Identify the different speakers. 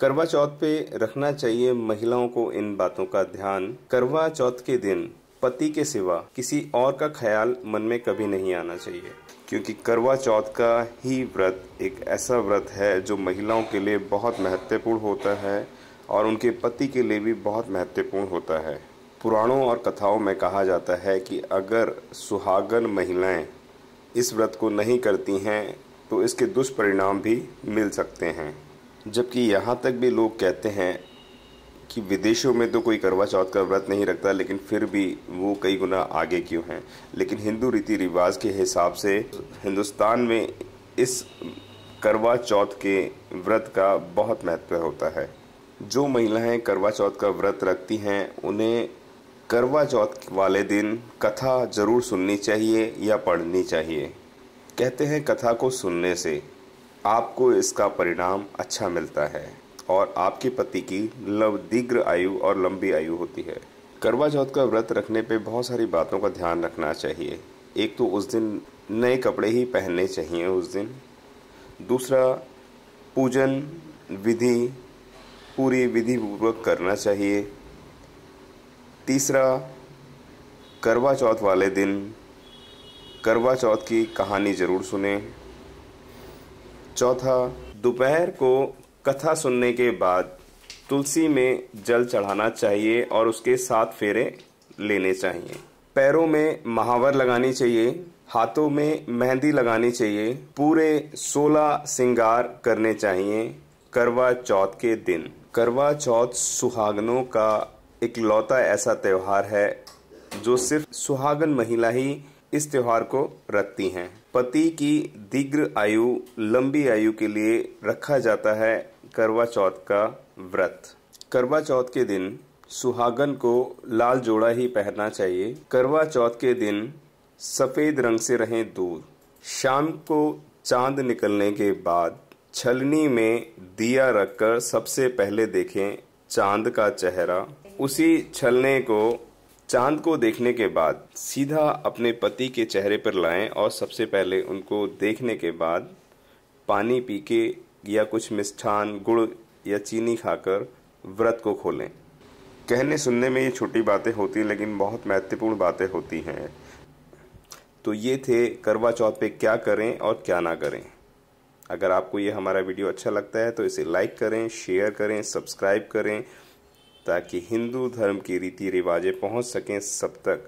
Speaker 1: करवा चौथ पे रखना चाहिए महिलाओं को इन बातों का ध्यान करवा चौथ के दिन पति के सिवा किसी और का ख्याल मन में कभी नहीं आना चाहिए क्योंकि करवा चौथ का ही व्रत एक ऐसा व्रत है जो महिलाओं के लिए बहुत महत्वपूर्ण होता है और उनके पति के लिए भी बहुत महत्वपूर्ण होता है पुराणों और कथाओं में कहा जाता है कि अगर सुहागन महिलाएं इस व्रत को नहीं करती हैं तो इसके दुष्परिणाम भी मिल सकते हैं जबकि यहाँ तक भी लोग कहते हैं कि विदेशों में तो कोई करवा चौथ का व्रत नहीं रखता लेकिन फिर भी वो कई गुना आगे क्यों हैं लेकिन हिंदू रीति रिवाज के हिसाब से हिंदुस्तान में इस करवा चौथ के व्रत का बहुत महत्व होता है जो महिलाएं करवा चौथ का व्रत रखती हैं उन्हें करवा चौथ वाले दिन कथा जरूर सुननी चाहिए या पढ़नी चाहिए कहते हैं कथा को सुनने से आपको इसका परिणाम अच्छा मिलता है और आपके पति की दीर्घ आयु और लंबी आयु होती है करवा चौथ का व्रत रखने पे बहुत सारी बातों का ध्यान रखना चाहिए एक तो उस दिन नए कपड़े ही पहनने चाहिए उस दिन दूसरा पूजन विधि पूरी विधि पूर्वक करना चाहिए तीसरा करवा चौथ वाले दिन करवा चौथ की कहानी ज़रूर सुने चौथा दोपहर को कथा सुनने के बाद तुलसी में जल चढ़ाना चाहिए और उसके साथ फेरे लेने चाहिए पैरों में महावर लगानी चाहिए हाथों में मेहंदी लगानी चाहिए पूरे सोलह सिंगार करने चाहिए करवा चौथ के दिन करवा चौथ सुहागनों का इकलौता ऐसा त्यौहार है जो सिर्फ सुहागन महिला ही इस त्योहार को रखती हैं पति की दीर्घ आयु लंबी आयु के लिए रखा जाता है करवा चौथ का व्रत करवा चौथ के दिन सुहागन को लाल जोड़ा ही पहनना चाहिए करवा चौथ के दिन सफेद रंग से रहें दूर शाम को चांद निकलने के बाद छलनी में दिया रखकर सबसे पहले देखें चांद का चेहरा उसी छलने को चांद को देखने के बाद सीधा अपने पति के चेहरे पर लाएं और सबसे पहले उनको देखने के बाद पानी पी के या कुछ मिष्ठान गुड़ या चीनी खाकर व्रत को खोलें कहने सुनने में ये छोटी बातें होती हैं लेकिन बहुत महत्वपूर्ण बातें होती हैं तो ये थे करवा चौथ पे क्या करें और क्या ना करें अगर आपको ये हमारा वीडियो अच्छा लगता है तो इसे लाइक करें शेयर करें सब्सक्राइब करें ताकि हिंदू धर्म की रीति रिवाजें पहुंच सकें सब तक